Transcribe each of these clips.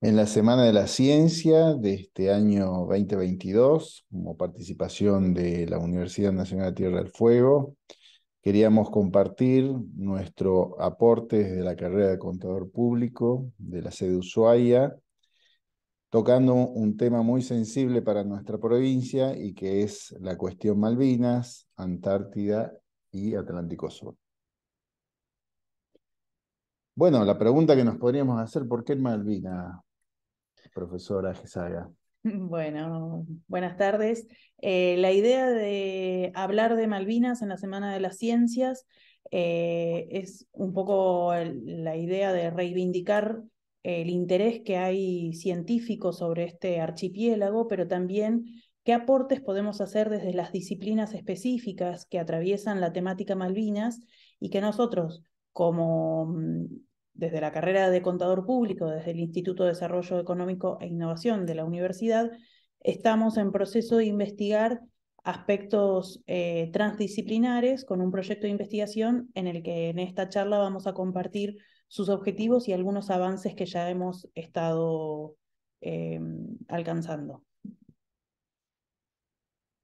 en la Semana de la Ciencia de este año 2022, como participación de la Universidad Nacional de Tierra del Fuego. Queríamos compartir nuestro aporte desde la carrera de contador público de la sede Ushuaia, tocando un tema muy sensible para nuestra provincia y que es la cuestión Malvinas, Antártida y Atlántico Sur. Bueno, la pregunta que nos podríamos hacer, ¿por qué Malvinas? profesora Gesaga. Bueno, buenas tardes. Eh, la idea de hablar de Malvinas en la Semana de las Ciencias eh, es un poco la idea de reivindicar el interés que hay científico sobre este archipiélago, pero también qué aportes podemos hacer desde las disciplinas específicas que atraviesan la temática Malvinas y que nosotros como mm, desde la carrera de contador público, desde el Instituto de Desarrollo Económico e Innovación de la universidad, estamos en proceso de investigar aspectos eh, transdisciplinares con un proyecto de investigación en el que en esta charla vamos a compartir sus objetivos y algunos avances que ya hemos estado em, alcanzando.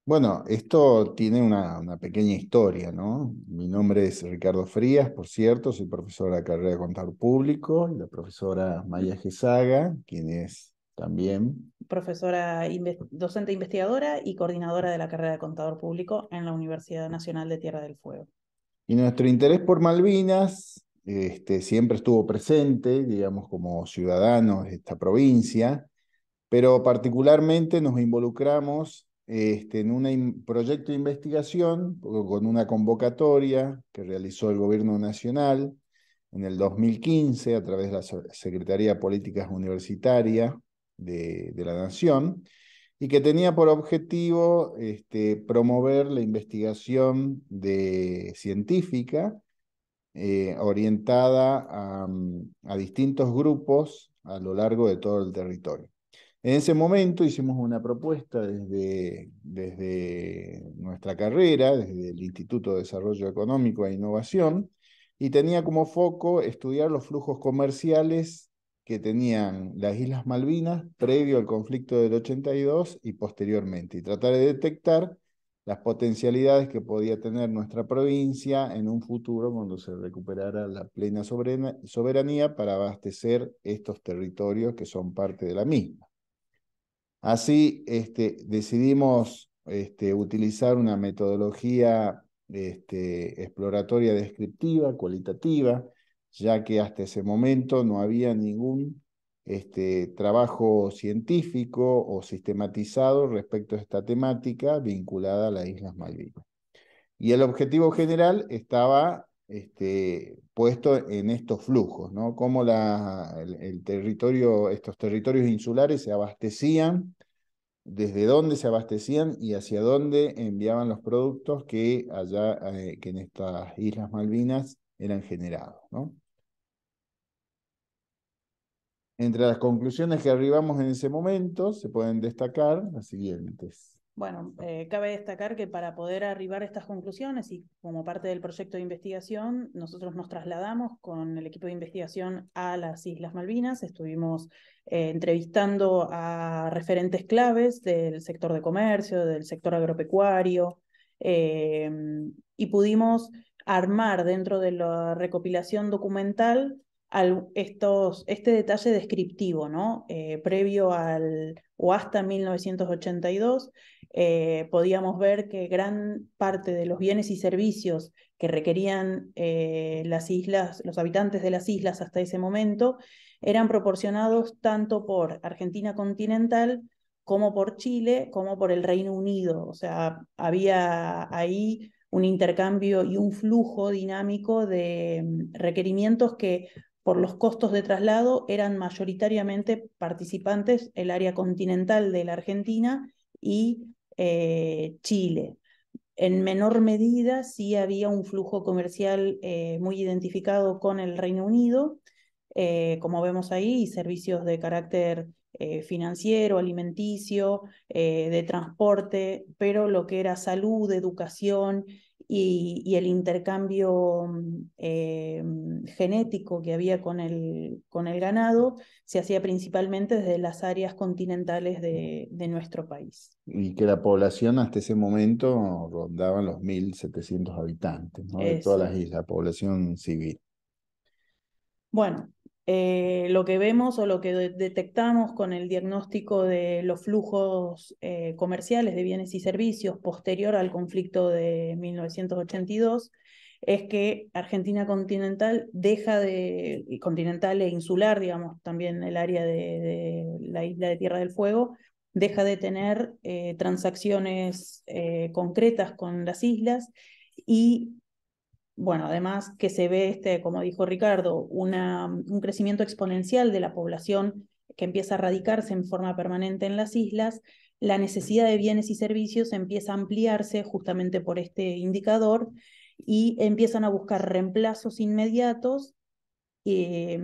Bueno, esto tiene una, pequeña historia, ¿no? Mi nombre es Ricardo Frías, por cierto, soy profesor de la carrera de contador público, y la profesora Maya Gesaga, quien es también... Profesora docente investigadora y coordinadora de la carrera de contador público en la Universidad Nacional de Tierra del Fuego. Y nuestro interés por Malvinas este, siempre estuvo presente, digamos, como ciudadanos de esta provincia, pero particularmente nos involucramos este, en un proyecto de investigación con una convocatoria que realizó el Gobierno Nacional en el 2015 a través de la Secretaría de Políticas Universitarias de, la Nación y que tenía por objetivo este, promover la investigación científica eh, orientada a distintos grupos a lo largo de todo el territorio. En ese momento hicimos una propuesta desde, nuestra carrera, desde el Instituto de Desarrollo Económico e Innovación, y tenía como foco estudiar los flujos comerciales que tenían las Islas Malvinas previo al conflicto del 82 y posteriormente, y tratar de detectar las potencialidades que podía tener nuestra provincia en un futuro cuando se recuperara la plena soberanía para abastecer estos territorios que son parte de la misma. Así este, decidimos este, utilizar una metodología este, exploratoria descriptiva, cualitativa, ya que hasta ese momento no había ningún trabajo científico o sistematizado respecto a esta temática vinculada a las Islas Malvinas. Y el objetivo general estaba este, puesto en estos flujos, ¿no? Cómo el, territorio, estos territorios insulares se abastecían, desde dónde se abastecían y hacia dónde enviaban los productos que allá, eh, que en estas Islas Malvinas eran generados, Entre las conclusiones que arribamos en ese momento se pueden destacar las siguientes. Bueno, eh, cabe destacar que para poder arribar a estas conclusiones y como parte del proyecto de investigación, nosotros nos trasladamos con el equipo de investigación a las Islas Malvinas, estuvimos eh, entrevistando a referentes claves del sector de comercio, del sector agropecuario, eh, y pudimos armar dentro de la recopilación documental estos, este detalle descriptivo, ¿no? previo al o hasta 1982, eh, podíamos ver que gran parte de los bienes y servicios que requerían eh, las islas, los habitantes de las islas hasta ese momento, eran proporcionados tanto por Argentina continental como por Chile, como por el Reino Unido. O sea, había ahí un intercambio y un flujo dinámico de mm, requerimientos que por los costos de traslado eran mayoritariamente participantes el área continental de la Argentina y eh, Chile. En menor medida sí había un flujo comercial eh, muy identificado con el Reino Unido, eh, como vemos ahí, servicios de carácter financiero, alimenticio, de transporte, pero lo que era salud, educación y, el intercambio mm, eh, mm, genético que había con el, con el ganado se hacía principalmente desde las áreas continentales de, nuestro país. Y que la población hasta ese momento rondaban los 1.700 habitantes de todas las islas, población civil. Bueno, eh, lo que vemos o lo que detectamos con el diagnóstico de los flujos eh, comerciales de bienes y servicios posterior al conflicto de 1982 es que Argentina continental deja de, continental e insular, digamos, también el área de, la isla de Tierra del Fuego, deja de tener eh, transacciones concretas con las islas y bueno, además que se ve, este, como dijo Ricardo, un crecimiento exponencial de la población que empieza a radicarse en forma permanente en las islas, la necesidad de bienes y servicios empieza a ampliarse justamente por este indicador y empiezan a buscar reemplazos inmediatos eh,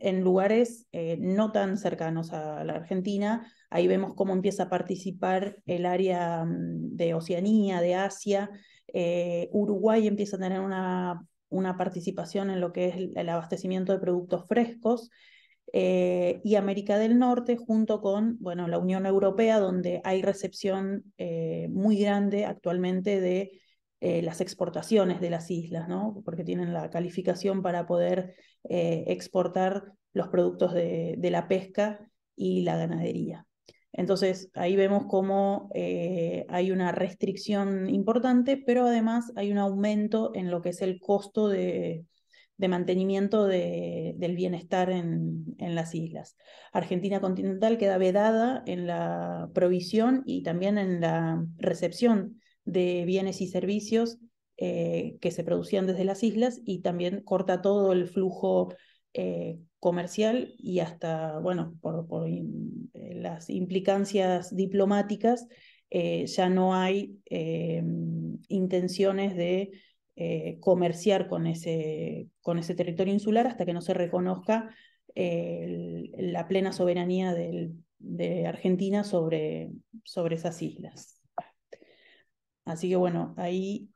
en lugares eh, no tan cercanos a la Argentina. Ahí vemos cómo empieza a participar el área mm, de Oceanía, de Asia, eh, Uruguay empieza a tener una, una, participación en lo que es el, abastecimiento de productos frescos. Eh, y América del Norte, junto con bueno, la Unión Europea, donde hay recepción eh, muy grande actualmente de las exportaciones de las islas, ¿no? porque tienen la calificación para poder exportar los productos de la pesca y la ganadería. Entonces, ahí vemos cómo eh, hay una restricción importante, pero además hay un aumento en lo que es el costo de, mantenimiento del bienestar en, las islas. Argentina continental queda vedada en la provisión y también en la recepción de bienes y servicios eh, que se producían desde las islas y también corta todo el flujo eh, comercial y hasta, bueno, por, eh, las implicancias diplomáticas, eh, ya no hay intenciones de comerciar con ese, con ese territorio insular hasta que no se reconozca la plena soberanía de Argentina sobre, sobre esas islas. Así que bueno, ahí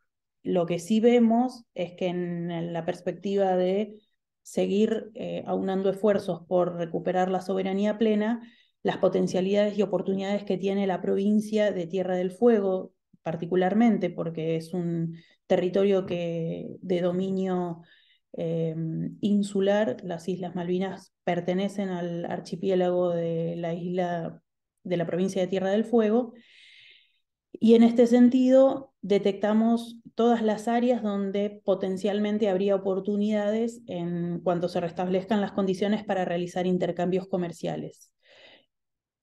lo que sí vemos es que en la perspectiva de seguir eh, aunando esfuerzos por recuperar la soberanía plena, las potencialidades y oportunidades que tiene la provincia de Tierra del Fuego, particularmente porque es un territorio que, de dominio eh, insular. Las Islas Malvinas pertenecen al archipiélago de la isla de la provincia de Tierra del Fuego. Y en este sentido, detectamos todas las áreas donde potencialmente habría oportunidades en cuanto se restablezcan las condiciones para realizar intercambios comerciales.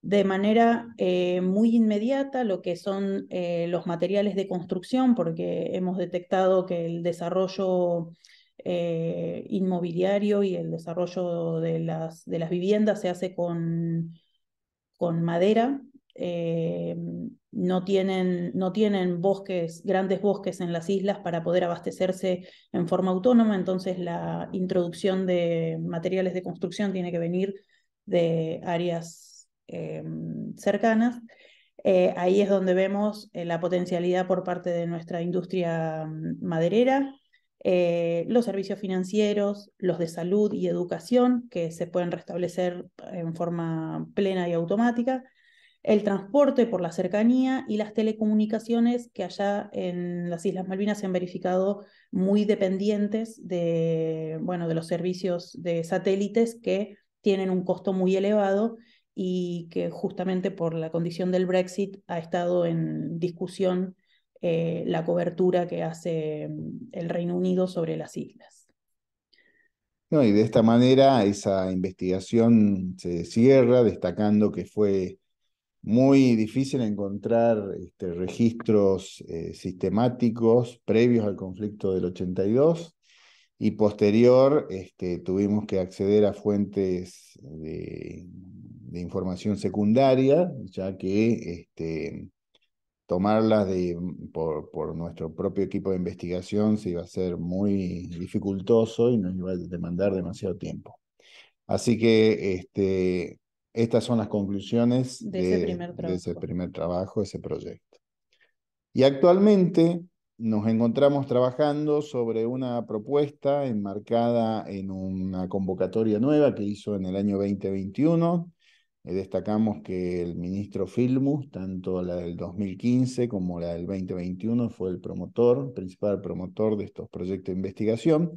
De manera eh, muy inmediata, lo que son eh, los materiales de construcción, porque hemos detectado que el desarrollo eh, inmobiliario y el desarrollo de las, viviendas se hace con madera, eh, no, tienen, no tienen bosques, grandes bosques en las islas para poder abastecerse en forma autónoma, entonces la introducción de materiales de construcción tiene que venir de áreas eh, cercanas. Eh, ahí es donde vemos la potencialidad por parte de nuestra industria mm, maderera, los servicios financieros, los de salud y educación, que se pueden restablecer en forma plena y automática, el transporte por la cercanía y las telecomunicaciones que allá en las Islas Malvinas se han verificado muy dependientes de, bueno, de los servicios de satélites que tienen un costo muy elevado y que justamente por la condición del Brexit ha estado en discusión eh, la cobertura que hace mm, el Reino Unido sobre las islas. No, y de esta manera esa investigación se cierra destacando que fue muy difícil encontrar este, registros eh, sistemáticos previos al conflicto del 82 y posterior este, tuvimos que acceder a fuentes de, información secundaria, ya que este, tomarlas por, nuestro propio equipo de investigación se iba a ser muy dificultoso y nos iba a demandar demasiado tiempo. Así que estas son las conclusiones de, ese primer trabajo, ese proyecto. Y actualmente nos encontramos trabajando sobre una propuesta enmarcada en una convocatoria nueva que hizo en el año 2021. Eh, destacamos que el ministro Filmus, tanto la del 2015 como la del 2021, fue el promotor, principal promotor de estos proyectos de investigación.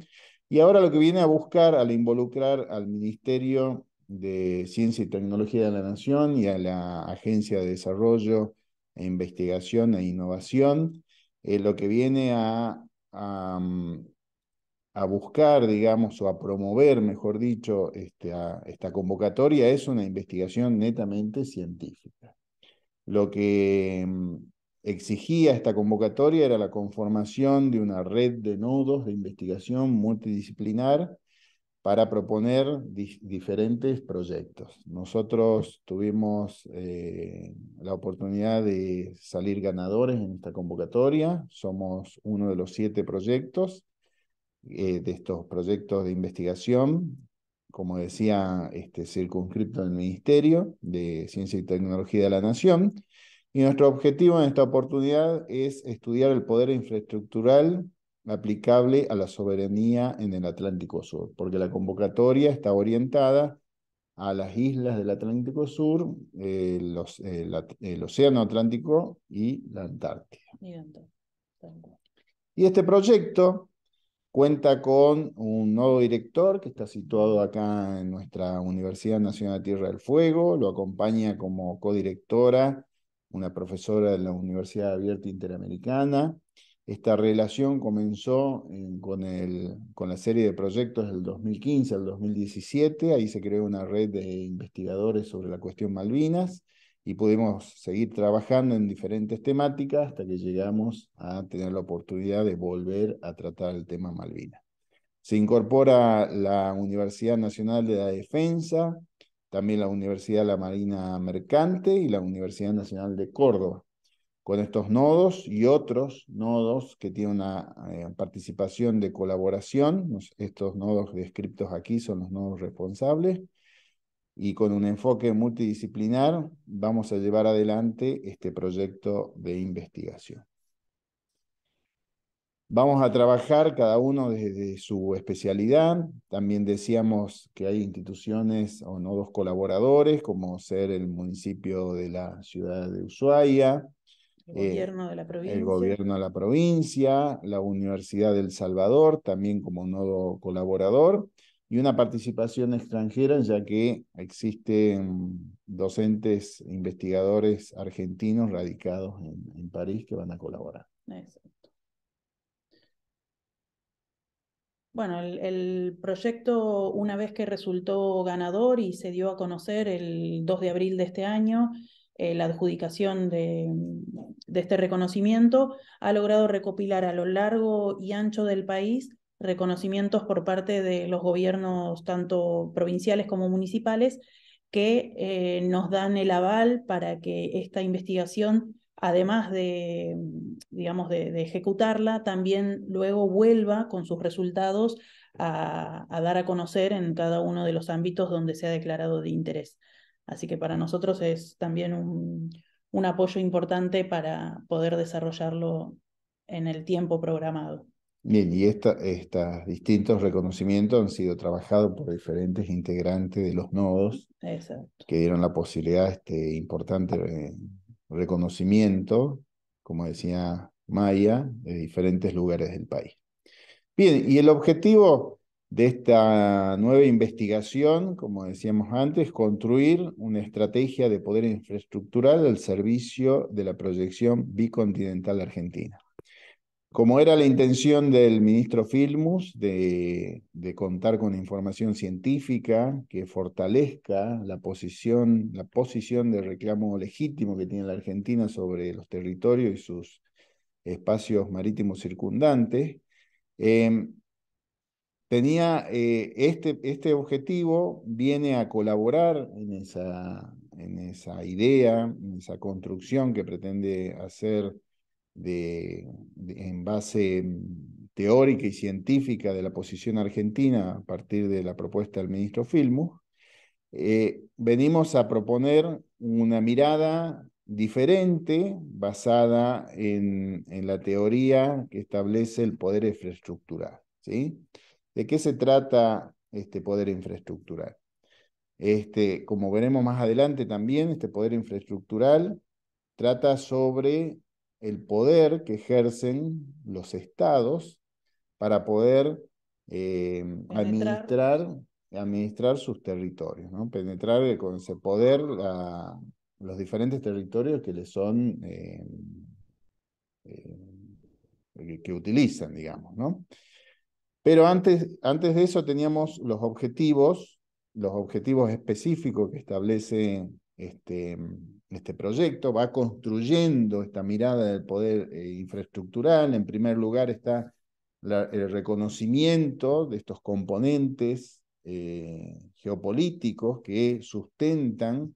Y ahora lo que viene a buscar al involucrar al Ministerio de Ciencia y Tecnología de la Nación y a la Agencia de Desarrollo e Investigación e Innovación, eh, lo que viene a, mm, a, buscar, digamos, o a promover, mejor dicho, este, esta convocatoria es una investigación netamente científica. Lo que mm, exigía esta convocatoria era la conformación de una red de nodos de investigación multidisciplinar para proponer diferentes proyectos. Nosotros tuvimos eh, la oportunidad de salir ganadores en esta convocatoria. Somos uno de los siete proyectos, eh, de estos proyectos de investigación, como decía, este, circunscripto en Ministerio de Ciencia y Tecnología de la Nación. Y nuestro objetivo en esta oportunidad es estudiar el poder infraestructural aplicable a la soberanía en el Atlántico Sur, porque la convocatoria está orientada a las islas del Atlántico Sur, eh, eh, el Océano Atlántico y la Antártida. Y este proyecto cuenta con un nuevo director que está situado acá en nuestra Universidad Nacional de Tierra del Fuego, lo acompaña como codirectora una profesora de la Universidad Abierta Interamericana, esta relación comenzó con, con la serie de proyectos del 2015 al 2017. Ahí se creó una red de investigadores sobre la cuestión Malvinas y pudimos seguir trabajando en diferentes temáticas hasta que llegamos a tener la oportunidad de volver a tratar el tema Malvinas. Se incorpora la Universidad Nacional de la Defensa, también la Universidad de la Marina Mercante y la Universidad Nacional de Córdoba con estos nodos y otros nodos que tienen una eh, participación de colaboración. Estos nodos descritos aquí son los nodos responsables. Y con un enfoque multidisciplinar vamos a llevar adelante este proyecto de investigación. Vamos a trabajar cada uno desde su especialidad. También decíamos que hay instituciones o nodos colaboradores, como ser el municipio de la ciudad de Ushuaia, el eh, gobierno, de la provincia. el gobierno de la provincia, la Universidad del Salvador, también como nodo colaborador, y una participación extranjera, ya que existen docentes, investigadores argentinos radicados en, París que van a colaborar. Exacto. Bueno, el, el, proyecto, una vez que resultó ganador y se dio a conocer el 2 de abril de este año, eh, la adjudicación de, este reconocimiento, ha logrado recopilar a lo largo y ancho del país reconocimientos por parte de los gobiernos tanto provinciales como municipales que eh, nos dan el aval para que esta investigación, además de, digamos, de, ejecutarla, también luego vuelva con sus resultados a, dar a conocer en cada uno de los ámbitos donde se ha declarado de interés. Así que para nosotros es también un, apoyo importante para poder desarrollarlo en el tiempo programado. Bien, y estos distintos reconocimientos han sido trabajados por diferentes integrantes de los nodos que dieron la posibilidad de este importante eh, reconocimiento, como decía Maya, de diferentes lugares del país. Bien, y el objetivo de esta nueva investigación, como decíamos antes, construir una estrategia de poder infraestructural al servicio de la proyección bicontinental argentina. Como era la intención del ministro Filmus de, contar con información científica que fortalezca la posición, la posición de reclamo legítimo que tiene la Argentina sobre los territorios y sus espacios marítimos circundantes, eh, eh, este, este objetivo, viene a colaborar en esa, en esa idea, en esa construcción que pretende hacer de, en base mm, teórica y científica de la posición argentina a partir de la propuesta del ministro Filmus, eh, venimos a proponer una mirada diferente basada en, en, la teoría que establece el poder infraestructural. ¿sí? ¿De qué se trata este poder infraestructural? Este, como veremos más adelante también, este poder infraestructural trata sobre el poder que ejercen los estados para poder eh, administrar, administrar sus territorios, ¿no? penetrar con ese poder los diferentes territorios que le son eh, eh, que utilizan, digamos, ¿no? Pero antes, antes de eso teníamos los objetivos, los objetivos específicos que establece este, este proyecto, va construyendo esta mirada del poder eh, infraestructural. En primer lugar está el reconocimiento de estos componentes eh, geopolíticos que sustentan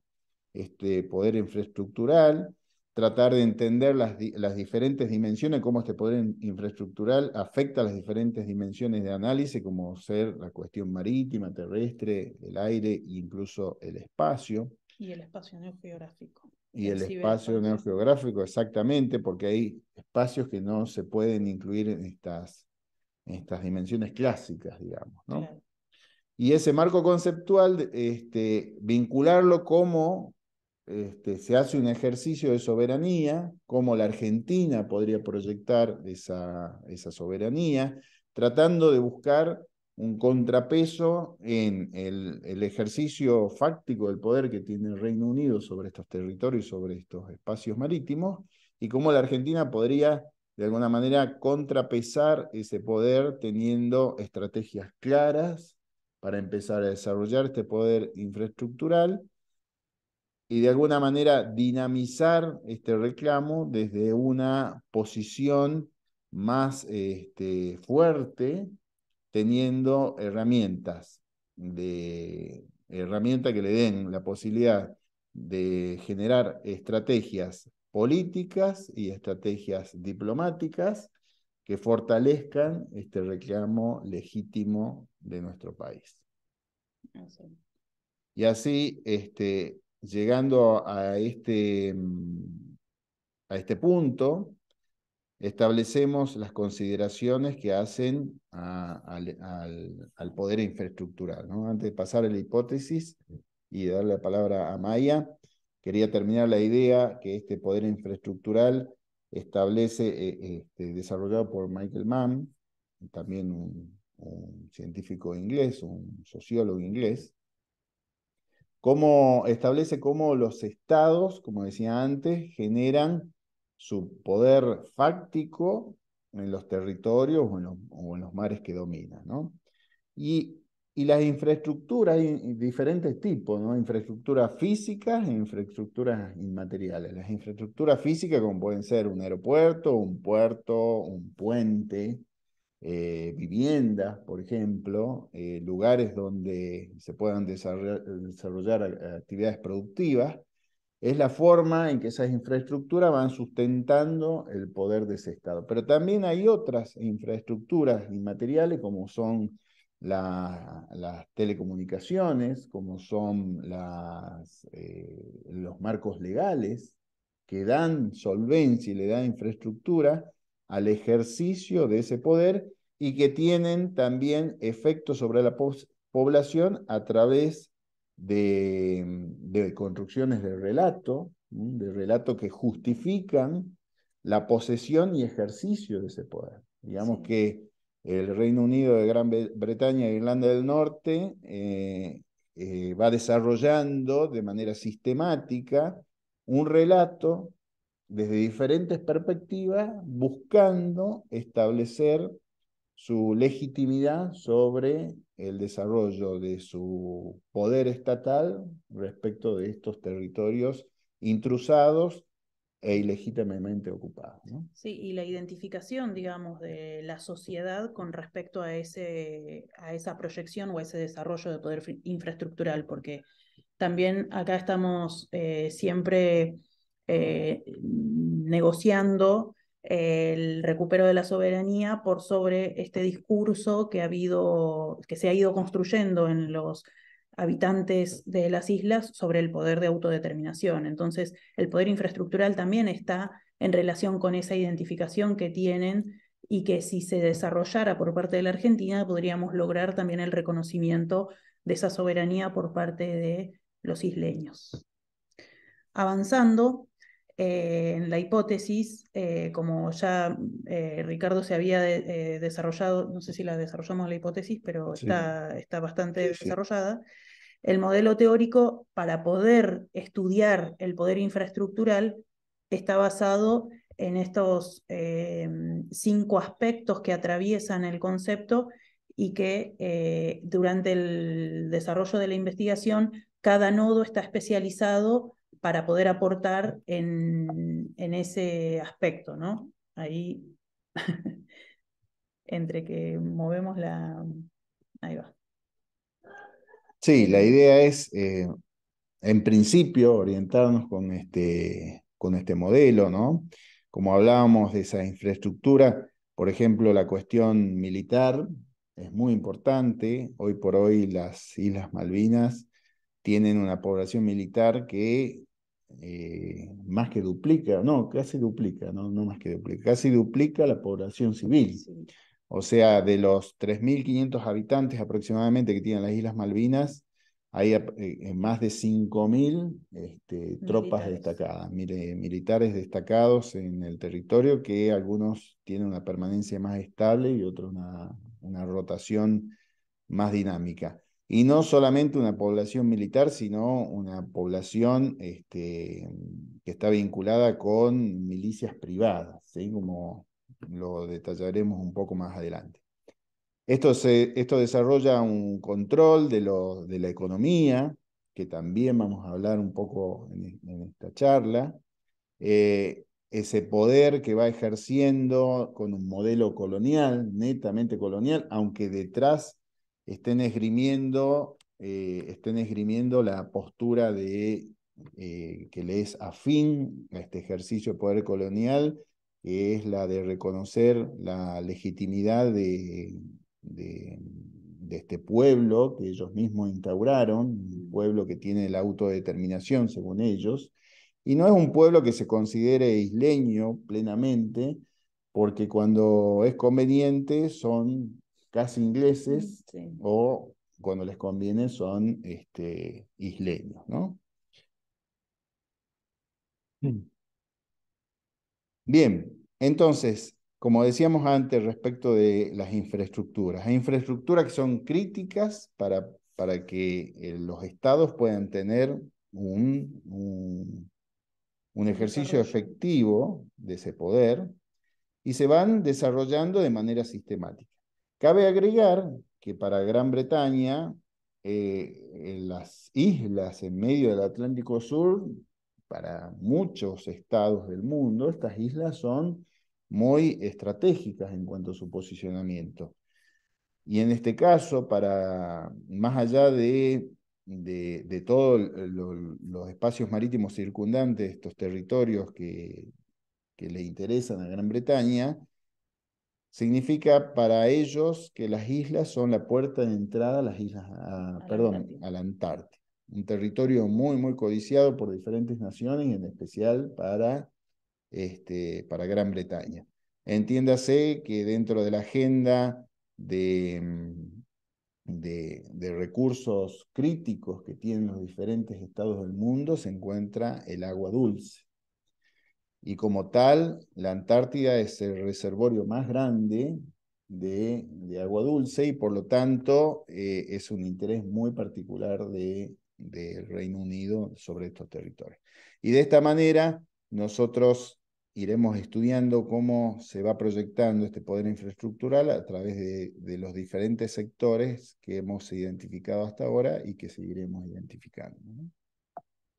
este poder infraestructural tratar de entender las, diferentes dimensiones, cómo este poder infraestructural afecta las diferentes dimensiones de análisis, como ser la cuestión marítima, terrestre, el aire e incluso el espacio. Y el espacio neogeográfico. Y el, espacio neogeográfico, exactamente, porque hay espacios que no se pueden incluir en estas, estas dimensiones clásicas, digamos. ¿no? Y ese marco conceptual, este, vincularlo como este, se hace un ejercicio de soberanía, cómo la Argentina podría proyectar esa, soberanía, tratando de buscar un contrapeso en el, el, ejercicio fáctico del poder que tiene el Reino Unido sobre estos territorios, sobre estos espacios marítimos, y cómo la Argentina podría, de alguna manera, contrapesar ese poder teniendo estrategias claras para empezar a desarrollar este poder infraestructural y de alguna manera dinamizar este reclamo desde una posición más este, fuerte, teniendo herramientas, de, herramientas que le den la posibilidad de generar estrategias políticas y estrategias diplomáticas que fortalezcan este reclamo legítimo de nuestro país. Y así este, llegando a este, mm, a este punto, establecemos las consideraciones que hacen al, poder infraestructural. Antes de pasar a la hipótesis y darle la palabra a Maya, quería terminar la idea que este poder infraestructural establece, eh, este, desarrollado por Michael Mann, también un científico inglés, un sociólogo inglés, cómo establece cómo los estados, como decía antes, generan su poder fáctico en los territorios o en los, mares que dominan. Y, las infraestructuras, hay diferentes tipos, ¿no? infraestructuras físicas e infraestructuras inmateriales. Las infraestructuras físicas como pueden ser un aeropuerto, un puerto, un puente, eh, viviendas, por ejemplo, eh, lugares donde se puedan desarrollar, actividades productivas, es la forma en que esas infraestructuras van sustentando el poder de ese Estado. Pero también hay otras infraestructuras inmateriales como son las telecomunicaciones, como son eh, los marcos legales que dan solvencia y le dan infraestructura al ejercicio de ese poder y que tienen también efectos sobre la población a través de, construcciones de relato, de relato que justifican la posesión y ejercicio de ese poder. Digamos que el Reino Unido de Gran Bretaña e Irlanda del Norte eh, eh, va desarrollando de manera sistemática un relato desde diferentes perspectivas buscando establecer su legitimidad sobre el desarrollo de su poder estatal respecto de estos territorios intrusados e ilegítimamente ocupados. Sí, y la identificación, digamos, de la sociedad con respecto a, ese, a esa proyección o a ese desarrollo de poder infraestructural, porque también acá estamos eh, siempre eh, negociando el recupero de la soberanía por sobre este discurso que ha que se ha ido construyendo en los habitantes de las islas sobre el poder de autodeterminación. Entonces, el poder infraestructural también está en relación con esa identificación que tienen y que si se desarrollara por parte de la Argentina, podríamos lograr también el reconocimiento de esa soberanía por parte de los isleños. Avanzando, eh, en la hipótesis, eh, como ya eh, Ricardo se había desarrollado, no sé si la desarrollamos la hipótesis, pero está, bastante desarrollada, el modelo teórico para poder estudiar el poder infraestructural está basado en estos cinco aspectos que atraviesan el concepto y que durante el desarrollo de la investigación cada nodo está especializado para poder aportar en, ese aspecto, ¿no? Ahí, entre que movemos la... Ahí va. Sí, la idea es, eh, en principio, orientarnos con este, con este modelo, ¿no? Como hablábamos de esa infraestructura, por ejemplo, la cuestión militar es muy importante. Hoy por hoy las Islas Malvinas tienen una población militar que eh, más que duplica, no, casi duplica, no, no más que duplica, casi duplica la población civil. O sea, de los 3.500 habitantes aproximadamente que tienen las Islas Malvinas, hay eh, eh, más de 5.000 este, tropas destacadas, militares destacados en el territorio, que algunos tienen una permanencia más estable y otros una, una rotación más dinámica y no solamente una población militar, sino una población este, que está vinculada con milicias privadas, como lo detallaremos un poco más adelante. Esto, se, esto desarrolla un control de, lo, de la economía, que también vamos a hablar un poco en, e, esta charla, eh, ese poder que va ejerciendo con un modelo colonial, netamente colonial, aunque detrás eh, estén esgrimiendo, la postura de, eh, que le es afín a este ejercicio de poder colonial, que es la de reconocer la legitimidad de, de este pueblo que ellos mismos instauraron, un pueblo que tiene la autodeterminación según ellos, y no es un pueblo que se considere isleño plenamente, porque cuando es conveniente son casi ingleses mm, o cuando les conviene son este, isleños, ¿no? Mm. Bien, entonces, como decíamos antes respecto de las infraestructuras, hay infraestructuras que son críticas para, para que eh, los estados puedan tener un, un ejercicio efectivo de ese poder y se van desarrollando de manera sistemática. Cabe agregar que para Gran Bretaña, eh, las islas en medio del Atlántico Sur, para muchos estados del mundo, estas islas son muy estratégicas en cuanto a su posicionamiento. Y en este caso, para más allá de, todos los espacios marítimos circundantes, estos territorios que, que le interesan a Gran Bretaña, Significa para ellos que las islas son la puerta de entrada a las islas, la Antártida. Un territorio muy, muy codiciado por diferentes naciones, en especial para, este, para Gran Bretaña. Entiéndase que dentro de la agenda de, mm, de, recursos críticos que tienen los diferentes estados del mundo se encuentra el agua dulce. Y como tal, la Antártida es el reservorio más grande de, agua dulce y por lo tanto eh, es un interés muy particular del Reino Unido sobre estos territorios. Y de esta manera nosotros iremos estudiando cómo se va proyectando este poder infraestructural a través de, los diferentes sectores que hemos identificado hasta ahora y que seguiremos identificando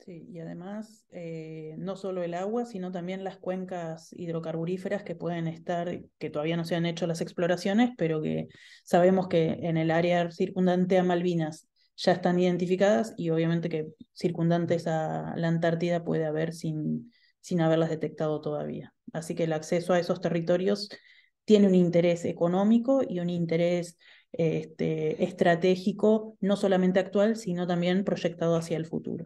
y además eh, no solo el agua, sino también las cuencas hidrocarburíferas que pueden estar, que todavía no se han hecho las exploraciones, pero que sabemos que en el área circundante a Malvinas ya están identificadas y obviamente que circundantes a la Antártida puede haber sin, sin haberlas detectado todavía. Así que el acceso a esos territorios tiene un interés económico y un interés este, estratégico, no solamente actual, sino también proyectado hacia el futuro.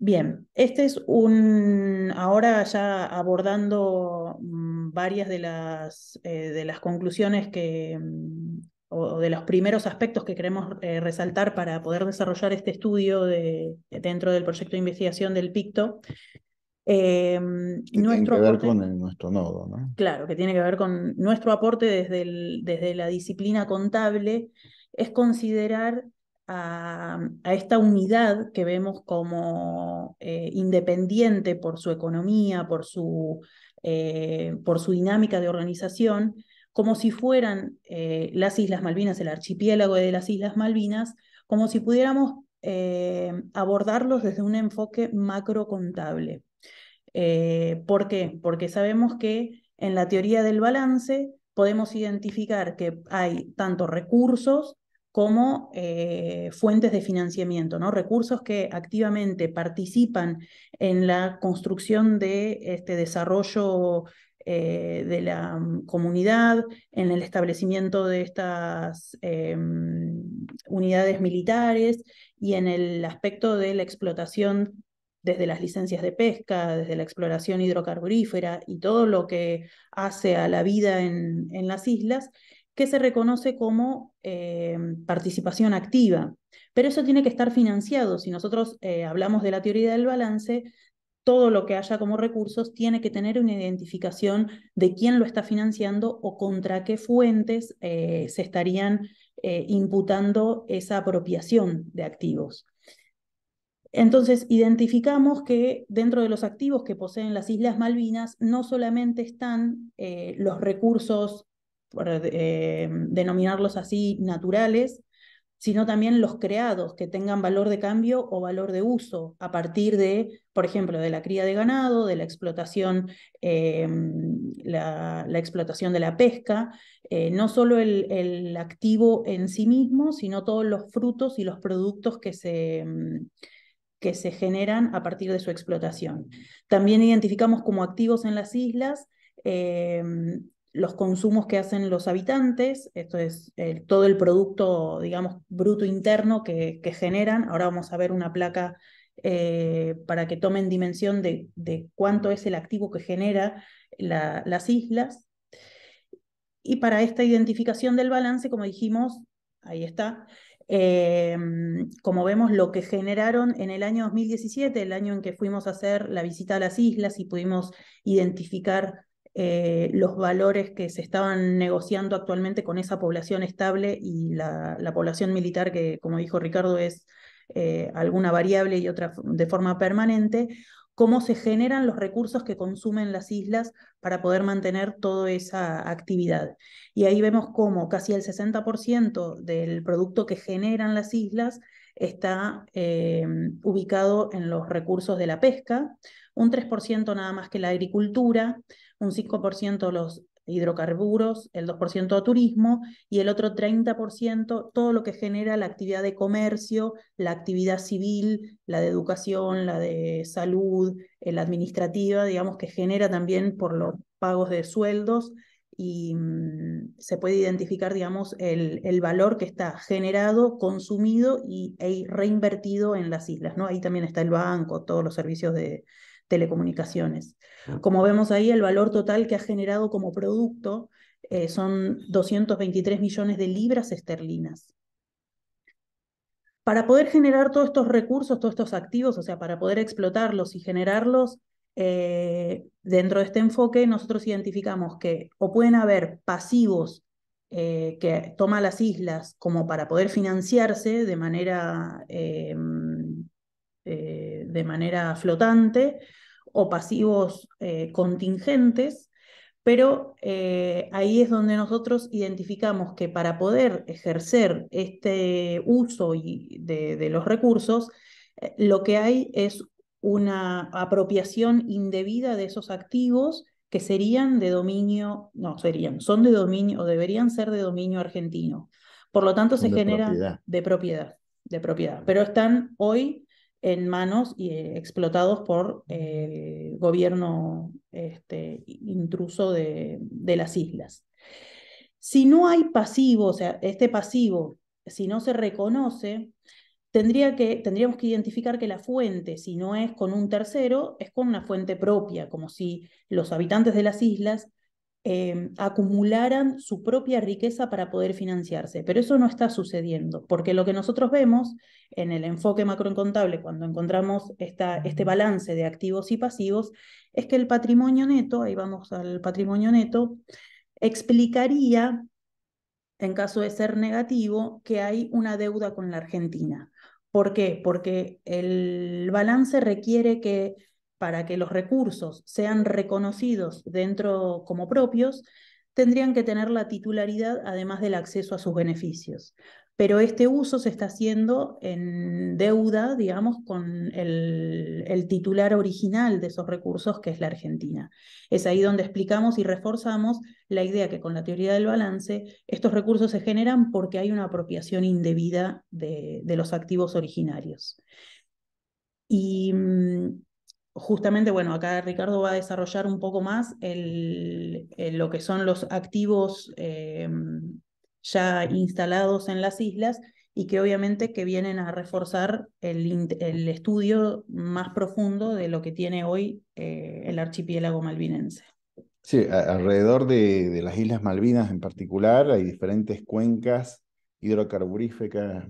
Bien, este es un, ahora ya abordando mm, varias de las, eh, de las conclusiones que, mm, o de los primeros aspectos que queremos eh, resaltar para poder desarrollar este estudio de, dentro del proyecto de investigación del PICTO. Em, con nuestro nodo, ¿no? Claro, que tiene que ver con nuestro aporte desde, desde la disciplina contable, es considerar a, esta unidad que vemos como eh, independiente por su economía, por su, eh, por su dinámica de organización, como si fueran eh, las Islas Malvinas, el archipiélago de las Islas Malvinas, como si pudiéramos abordarlos desde un enfoque macro contable. ¿Por qué? Porque sabemos que en la teoría del balance podemos identificar que hay tanto recursos como eh, fuentes de financiamiento, ¿no? recursos que activamente participan en la construcción de este desarrollo eh, de la mm, comunidad, en el establecimiento de estas eh, mm, unidades militares y en el aspecto de la explotación desde las licencias de pesca, desde la exploración hidrocarburífera y todo lo que hace a la vida en, en las islas, que se reconoce como eh, participación activa. Pero eso tiene que estar financiado. Si nosotros eh, hablamos de la teoría del balance, todo lo que haya como recursos tiene que tener una identificación de quién lo está financiando o contra qué fuentes eh, se estarían imputando esa apropiación de activos. Entonces, identificamos que dentro de los activos que poseen las Islas Malvinas no solamente están los recursos por eh, denominarlos así, naturales, sino también los creados que tengan valor de cambio o valor de uso a partir de, por ejemplo, de la cría de ganado, de la explotación, eh, la, explotación de la pesca, eh, no solo el, activo en sí mismo, sino todos los frutos y los productos que se, mm, que se generan a partir de su explotación. También identificamos como activos en las islas los consumos que hacen los habitantes, esto es todo el producto, digamos, bruto interno que, generan. Ahora vamos a ver una placa eh, para que tomen dimensión de, cuánto es el activo que genera las islas. Y para esta identificación del balance, como dijimos, ahí está, em, como vemos, lo que generaron en el año 2017, el año en que fuimos a hacer la visita a las islas y pudimos identificar eh, los valores que se estaban negociando actualmente con esa población estable y la, población militar, que como dijo Ricardo, es eh, alguna variable y otra de forma permanente, cómo se generan los recursos que consumen las islas para poder mantener toda esa actividad. Y ahí vemos cómo casi el 60% del producto que generan las islas está eh, ubicado en los recursos de la pesca, un 3% nada más que la agricultura, un 5% los hidrocarburos, el 2% turismo y el otro 30% todo lo que genera la actividad de comercio, la actividad civil, la de educación, la de salud, eh, la administrativa, digamos, que genera también por los pagos de sueldos y mm, se puede identificar, digamos, el, valor que está generado, consumido y, e reinvertido en las islas, ¿no? Ahí también está el banco, todos los servicios de, telecomunicaciones. Como vemos ahí, el valor total que ha generado como producto eh, son 223 millones de libras esterlinas. Para poder generar todos estos recursos, todos estos activos, o sea, para poder explotarlos y generarlos, eh, dentro de este enfoque nosotros identificamos que o pueden haber pasivos eh, que toma las islas como para poder financiarse de manera, mm, de manera flotante, o pasivos eh, contingentes, pero eh, ahí es donde nosotros identificamos que para poder ejercer este uso y de, los recursos, eh, lo que hay es una apropiación indebida de esos activos que serían de dominio, no serían, son de dominio o deberían ser de dominio argentino. Por lo tanto, se genera de propiedad, de propiedad, mm. pero están hoy en manos y eh, explotados por el eh, gobierno este, intruso de, las islas. Si no hay pasivo, o sea, este pasivo, si no se reconoce, Tendría que, tendríamos que identificar que la fuente, si no es con un tercero, es con una fuente propia, como si los habitantes de las islas Em, acumularan su propia riqueza para poder financiarse. Pero eso no está sucediendo, porque lo que nosotros vemos en el enfoque macroencontable, cuando encontramos este balance de activos y pasivos, es que el patrimonio neto, ahí vamos al patrimonio neto, explicaría, en caso de ser negativo, que hay una deuda con la Argentina. ¿Por qué? Porque el balance requiere que para que los recursos sean reconocidos dentro como propios, tendrían que tener la titularidad además del acceso a sus beneficios. Pero este uso se está haciendo en deuda, digamos, con el, titular original de esos recursos, que es la Argentina. Es ahí donde explicamos y reforzamos la idea que con la teoría del balance estos recursos se generan porque hay una apropiación indebida de, de los activos originarios. Y mm, justamente, bueno, acá Ricardo va a desarrollar un poco más el, eh, lo que son los activos eh, ya instalados en las islas y que obviamente que vienen a reforzar el, estudio más profundo de lo que tiene hoy eh, el archipiélago malvinense. Sí, alrededor de, de, las Islas Malvinas en particular hay diferentes cuencas hidrocarburíficas,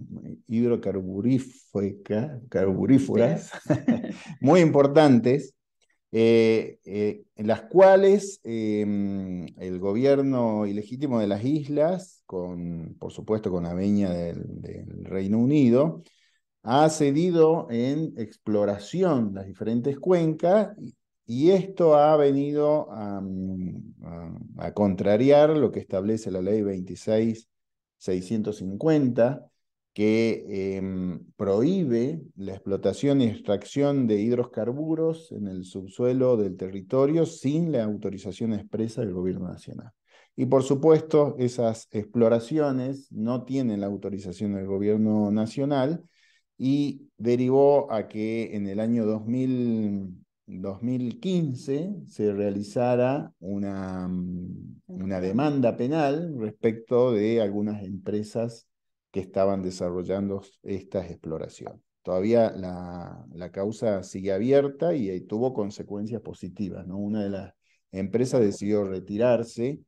hidrocarburífica, carburíferas, muy importantes, eh, eh, en las cuales em, el gobierno ilegítimo de las islas, con, por supuesto con la veña del, Reino Unido, ha cedido en exploración las diferentes cuencas y esto ha venido a contrariar lo que establece la ley 26 650 que em, prohíbe la explotación y extracción de hidrocarburos en el subsuelo del territorio sin la autorización expresa del gobierno nacional. Y por supuesto, esas exploraciones no tienen la autorización del gobierno nacional y derivó a que en el año 2000, 2015 se realizara una, una demanda penal respecto de algunas empresas que estaban desarrollando estas exploraciones. Todavía la, causa sigue abierta y, eh, tuvo consecuencias positivas. ¿no? Una de las empresas decidió retirarse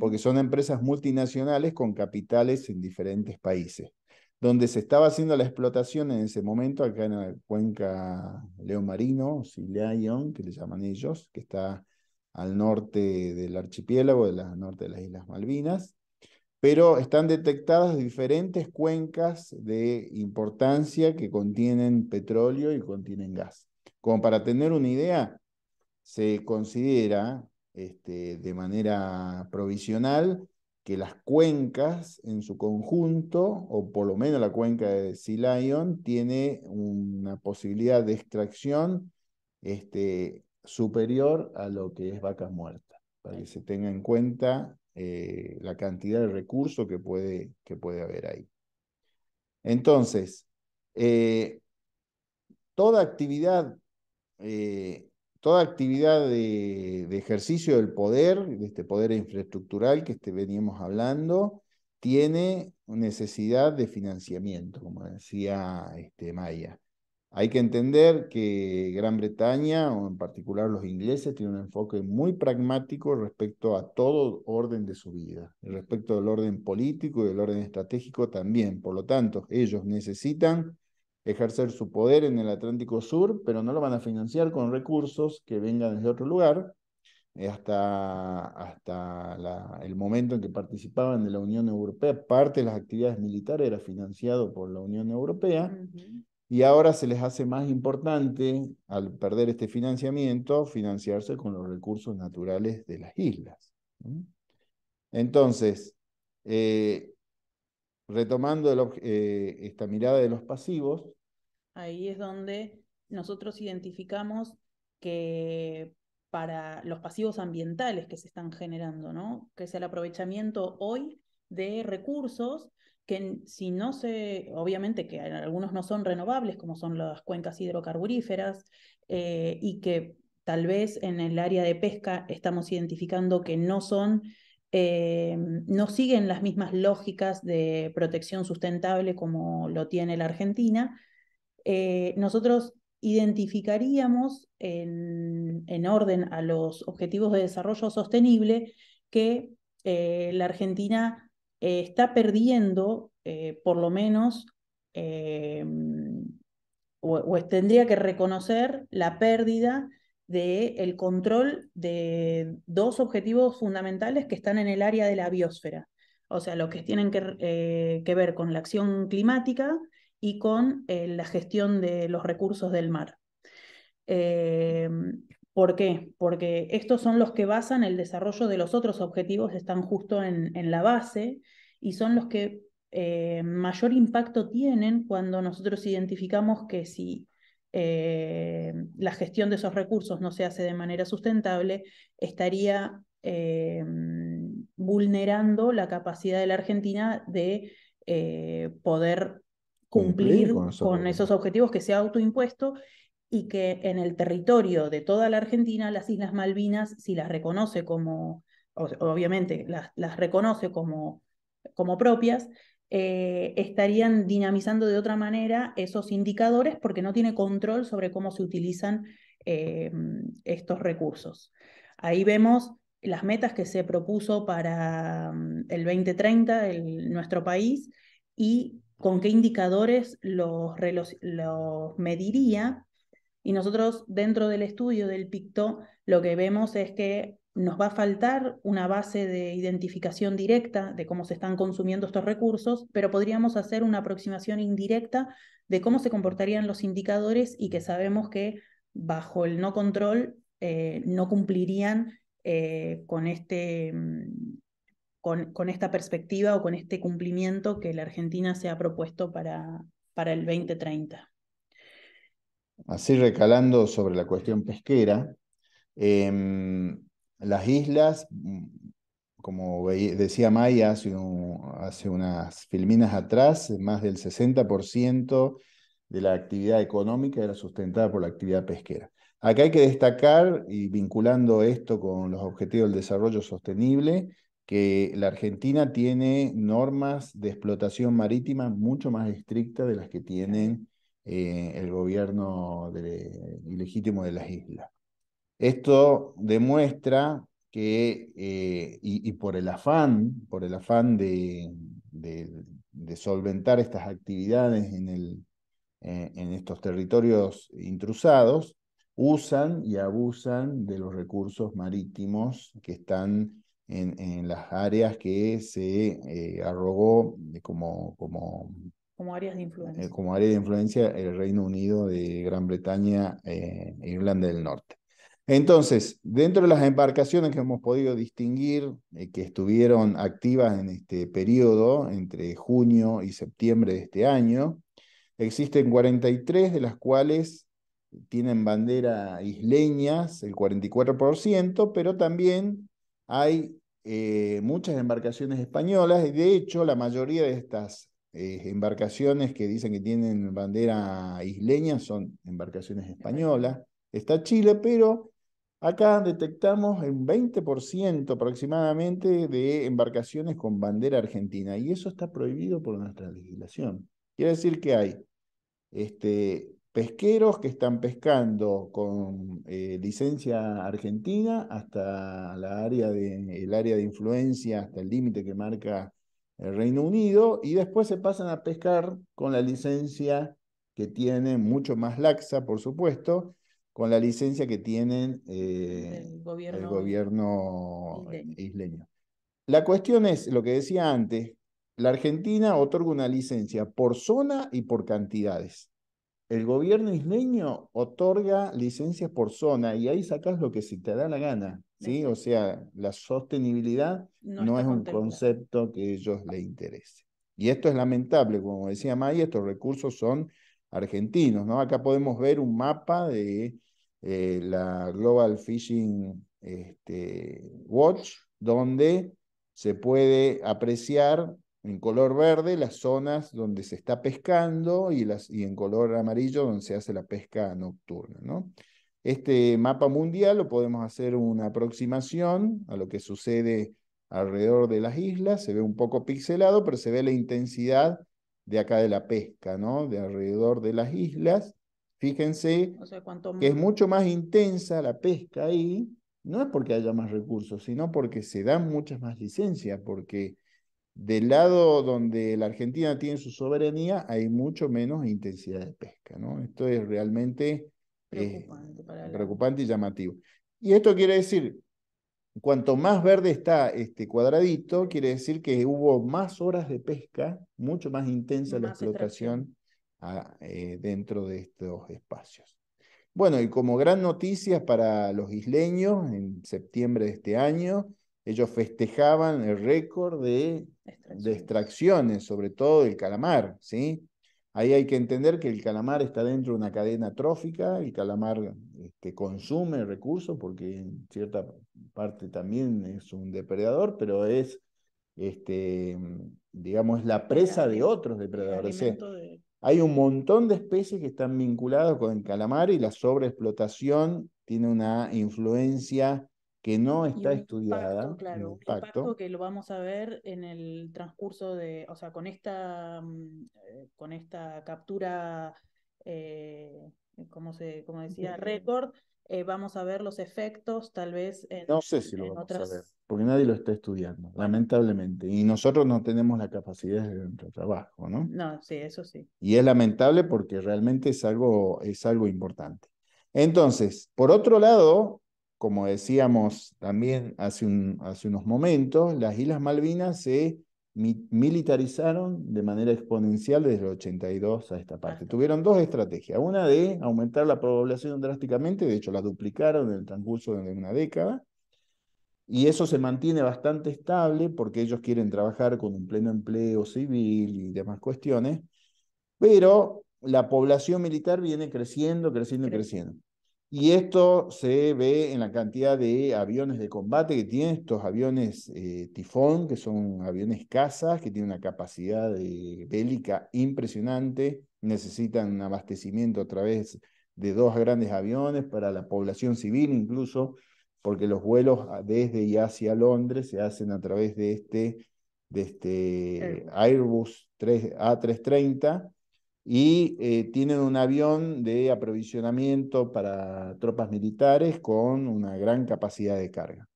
porque son empresas multinacionales con capitales en diferentes países donde se estaba haciendo la explotación en ese momento, acá en la cuenca León Marino, que le llaman ellos, que está al norte del archipiélago, de al norte de las Islas Malvinas, pero están detectadas diferentes cuencas de importancia que contienen petróleo y contienen gas. Como para tener una idea, se considera este, de manera provisional que las cuencas en su conjunto, o por lo menos la cuenca de C-Lion, tiene una posibilidad de extracción este, superior a lo que es vaca muertas, para que se tenga en cuenta eh, la cantidad de recursos que puede, que puede haber ahí. Entonces, eh, toda actividad eh, toda actividad de, ejercicio del poder, de este poder infraestructural que este, veníamos hablando, tiene necesidad de financiamiento, como decía este, Maya. Hay que entender que Gran Bretaña, o en particular los ingleses, tienen un enfoque muy pragmático respecto a todo orden de su vida, respecto del orden político y del orden estratégico también. Por lo tanto, ellos necesitan ejercer su poder en el Atlántico Sur, pero no lo van a financiar con recursos que vengan desde otro lugar. Eh, hasta, hasta el momento en que participaban de la Unión Europea, parte de las actividades militares era financiado por la Unión Europea, y ahora se les hace más importante, al perder este financiamiento, financiarse con los recursos naturales de las islas. Entonces, eh, retomando eh, esta mirada de los pasivos, Ahí es donde nosotros identificamos que para los pasivos ambientales que se están generando, ¿no? Que es el aprovechamiento hoy de recursos que si no se, obviamente que algunos no son renovables, como son las cuencas hidrocarburíferas, eh, y que tal vez en el área de pesca estamos identificando que no son, eh, no siguen las mismas lógicas de protección sustentable como lo tiene la Argentina, eh, nosotros identificaríamos en, orden a los objetivos de desarrollo sostenible que eh, la Argentina eh, está perdiendo por lo menos o, tendría que reconocer la pérdida del control de dos objetivos fundamentales que están en el área de la biosfera, o sea, los que tienen que ver con la acción climática y con eh, la gestión de los recursos del mar. Eh, ¿Por qué? Porque estos son los que basan el desarrollo de los otros objetivos, están justo en, la base y son los que eh, mayor impacto tienen cuando nosotros identificamos que si la gestión de esos recursos no se hace de manera sustentable, estaría vulnerando la capacidad de la Argentina de poder cumplir, con, esos, objetivos que se autoimpuesto y que en el territorio de toda la Argentina, las Islas Malvinas, si las reconoce como, obviamente, las, reconoce como, como propias, eh, estarían dinamizando de otra manera esos indicadores porque no tiene control sobre cómo se utilizan eh, estos recursos. Ahí vemos las metas que se propuso para mm, el 2030 en nuestro país y con qué indicadores los, mediría. Y nosotros dentro del estudio del PICTO lo que vemos es que nos va a faltar una base de identificación directa de cómo se están consumiendo estos recursos, pero podríamos hacer una aproximación indirecta de cómo se comportarían los indicadores y que sabemos que bajo el no control eh, no cumplirían eh, con, este, mm, con, esta perspectiva o con este cumplimiento que la Argentina se ha propuesto para, para el 2030. Así recalando sobre la cuestión pesquera, em, las islas, mm, como decía Maya hace, hace unas filminas atrás, más del 60% de la actividad económica era sustentada por la actividad pesquera. Acá hay que destacar, y vinculando esto con los objetivos del desarrollo sostenible, que la Argentina tiene normas de explotación marítima mucho más estrictas de las que tienen eh, el gobierno ilegítimo de las islas. Esto demuestra que, eh, y, por el afán, por el afán de, solventar estas actividades en, el, eh, en estos territorios intrusados, usan y abusan de los recursos marítimos que están en, las áreas que se eh, arrogó como, como, como, áreas de influencia. Eh, como área de influencia el Reino Unido de Gran Bretaña eh, e Irlanda del Norte. Entonces, dentro de las embarcaciones que hemos podido distinguir, que estuvieron activas en este periodo, entre junio y septiembre de este año, existen 43 de las cuales tienen bandera isleñas, el 44%, pero también hay eh, muchas embarcaciones españolas y de hecho la mayoría de estas eh, embarcaciones que dicen que tienen bandera isleña son embarcaciones españolas. Está Chile, pero acá detectamos el 20% aproximadamente de embarcaciones con bandera argentina y eso está prohibido por nuestra legislación. Quiere decir que hay este, pesqueros que están pescando con eh, licencia argentina hasta la área de, el área de influencia, hasta el límite que marca el Reino Unido, y después se pasan a pescar con la licencia que tienen, mucho más laxa, por supuesto, con la licencia que tienen eh, el gobierno, isleño. La cuestión es, lo que decía antes, la Argentina otorga una licencia por zona y por cantidades el gobierno isleño otorga licencias por zona y ahí sacas lo que se te da la gana, ¿sí? O sea, la sostenibilidad no, es un concepto que a ellos les interese. Y esto es lamentable, como decía May, estos recursos son argentinos, ¿no? Acá podemos ver un mapa de eh, la Global Fishing este, Watch, donde se puede apreciar en color verde las zonas donde se está pescando y, en color amarillo donde se hace la pesca nocturna. Este mapa mundial lo podemos hacer una aproximación a lo que sucede alrededor de las islas, se ve un poco pixelado, pero se ve la intensidad de acá de la pesca, ¿no? De alrededor de las islas. Fíjense que es mucho más intensa la pesca ahí, no es porque haya más recursos, sino porque se dan muchas más licencias, porque del lado donde la Argentina tiene su soberanía, hay mucho menos intensidad de pesca, Esto es realmente eh, preocupante, y llamativo. Y esto quiere decir, cuanto más verde está este cuadradito, quiere decir que hubo más horas de pesca, mucho más intensa la explotación ah, eh, dentro de estos espacios. Bueno, y como gran noticia para los isleños, en septiembre de este año, ellos festejaban el récord de, extracciones, sobre todo del calamar, ¿sí? Ahí hay que entender que el calamar está dentro de una cadena trófica, el calamar este, consume recursos porque en cierta parte también es un depredador, pero es, este, digamos, la presa de otros depredadores. hay un montón de especies que están vinculadas con el calamar y la sobreexplotación tiene una influencia que no está estudiada. claro, un impacto que lo vamos a ver en el transcurso de, o sea, con esta, mm, eh, con esta captura, eh, como, se, cómo decía, récord, eh, vamos a ver los efectos tal vez en No sé si lo vamos a ver, porque nadie lo está estudiando, lamentablemente. Y nosotros no tenemos la capacidad de nuestro trabajo, ¿no? No, sí, eso sí. Y es lamentable porque realmente es algo, es algo importante. Entonces, por otro lado, como decíamos también hace, unos momentos, las Islas Malvinas se militarizaron de manera exponencial desde el 82 a esta parte. Tuvieron dos estrategias, una de aumentar la población drásticamente, de hecho la duplicaron en el transcurso de una década, y eso se mantiene bastante estable porque ellos quieren trabajar con un pleno empleo civil y demás cuestiones, pero la población militar viene creciendo, creciendo y creciendo. Y esto se ve en la cantidad de aviones de combate que tienen, estos aviones eh, tifón, que son aviones casas que tienen una capacidad bélica impresionante, necesitan un abastecimiento a través de dos grandes aviones para la población civil incluso, porque los vuelos ah, desde y hacia Londres se hacen a través de este, este Airbus A330 y eh, tienen un avión de aprovisionamiento para tropas militares con una gran capacidad de carga.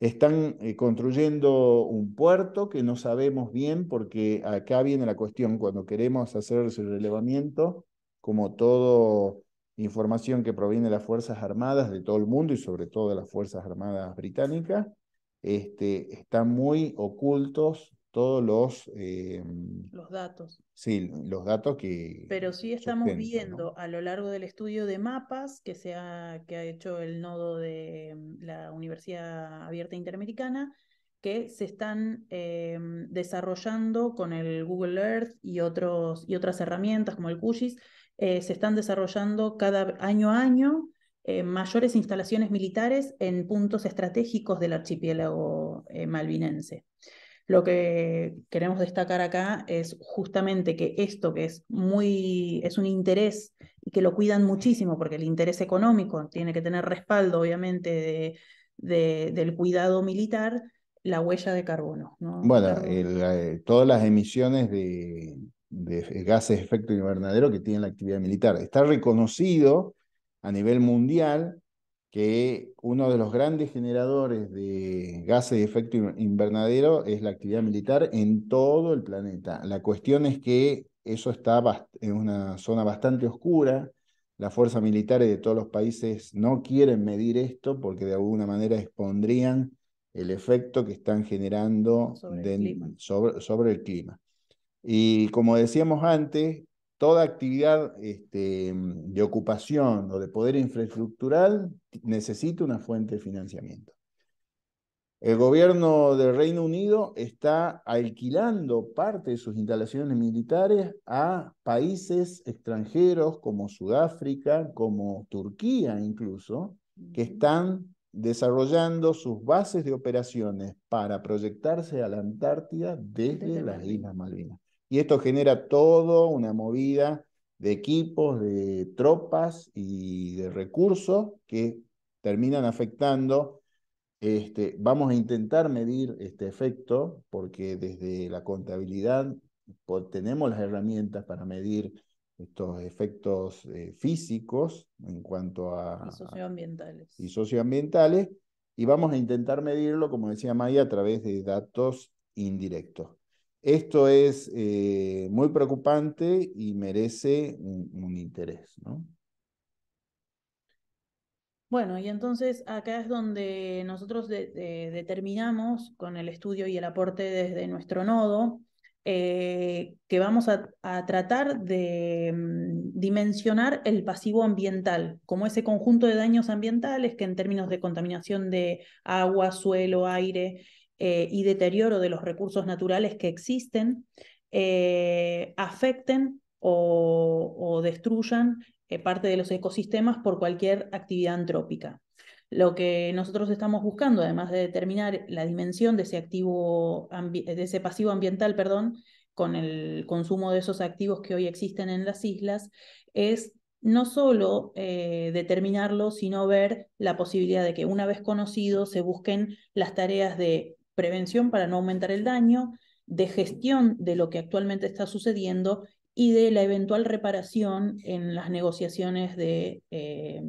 Están eh, construyendo un puerto que no sabemos bien porque acá viene la cuestión, cuando queremos hacer el relevamiento, como toda información que proviene de las Fuerzas Armadas de todo el mundo y sobre todo de las Fuerzas Armadas británicas, este, están muy ocultos todos em, los... datos. Sí, los datos que... Pero sí estamos viendo a lo largo del estudio de mapas que, se ha, que ha hecho el nodo de mm, la Universidad Abierta Interamericana, que se están em, desarrollando con el Google Earth y, otros, y otras herramientas como el QGIS, eh, se están desarrollando cada año a año eh, mayores instalaciones militares en puntos estratégicos del archipiélago eh, malvinense. Lo que queremos destacar acá es justamente que esto que es muy es un interés y que lo cuidan muchísimo porque el interés económico tiene que tener respaldo obviamente del cuidado militar, la huella de carbono. Bueno, eh, todas las emisiones de, de gases de efecto invernadero que tiene la actividad militar. Está reconocido a nivel mundial que uno de los grandes generadores de gases de efecto invernadero es la actividad militar en todo el planeta. La cuestión es que eso está en una zona bastante oscura. Las fuerzas militares de todos los países no quieren medir esto porque de alguna manera expondrían el efecto que están generando sobre, el clima. Y como decíamos antes, toda actividad este, de ocupación o de poder infraestructural necesita una fuente de financiamiento. El gobierno del Reino Unido está alquilando parte de sus instalaciones militares a países extranjeros como Sudáfrica, como Turquía incluso, que están desarrollando sus bases de operaciones para proyectarse a la Antártida desde las Islas Malvinas. Y esto genera todo una movida de equipos, de tropas y de recursos que terminan afectando. Este, vamos a intentar medir este efecto porque desde la contabilidad tenemos las herramientas para medir estos efectos eh, físicos en cuanto a... Y socioambientales. Y socioambientales. Y vamos a intentar medirlo, como decía Maya, a través de datos indirectos. Esto es eh, muy preocupante y merece un, interés, Bueno, y entonces acá es donde nosotros determinamos con el estudio y el aporte desde nuestro nodo eh, que vamos a, tratar de mm, dimensionar el pasivo ambiental como ese conjunto de daños ambientales que en términos de contaminación de agua, suelo, aire, eh, y deterioro de los recursos naturales que existen eh, afecten o, destruyan eh, parte de los ecosistemas por cualquier actividad antrópica. Lo que nosotros estamos buscando, además de determinar la dimensión de ese, activo de ese pasivo ambiental, perdón, con el consumo de esos activos que hoy existen en las islas, es no solo determinarlo, sino ver la posibilidad de que una vez conocido se busquen las tareas de prevención para no aumentar el daño, de gestión de lo que actualmente está sucediendo y de la eventual reparación en las negociaciones de eh,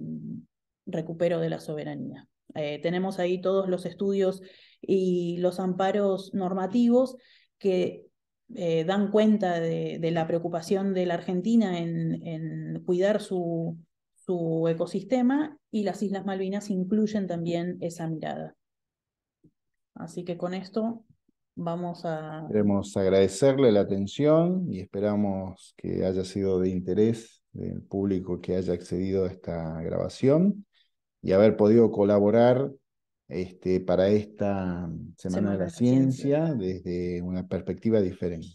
recupero de la soberanía. Eh, tenemos ahí todos los estudios y los amparos normativos que eh, dan cuenta de, la preocupación de la Argentina en, cuidar su ecosistema y las Islas Malvinas incluyen también esa mirada. Así que con esto vamos a... Queremos agradecerle la atención y esperamos que haya sido de interés del público que haya accedido a esta grabación y haber podido colaborar este, para esta Semana, de la, ciencia, desde una perspectiva diferente.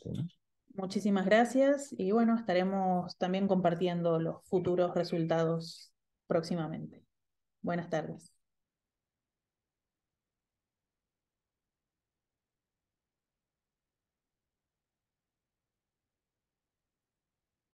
Muchísimas gracias y bueno, estaremos también compartiendo los futuros resultados próximamente. Buenas tardes.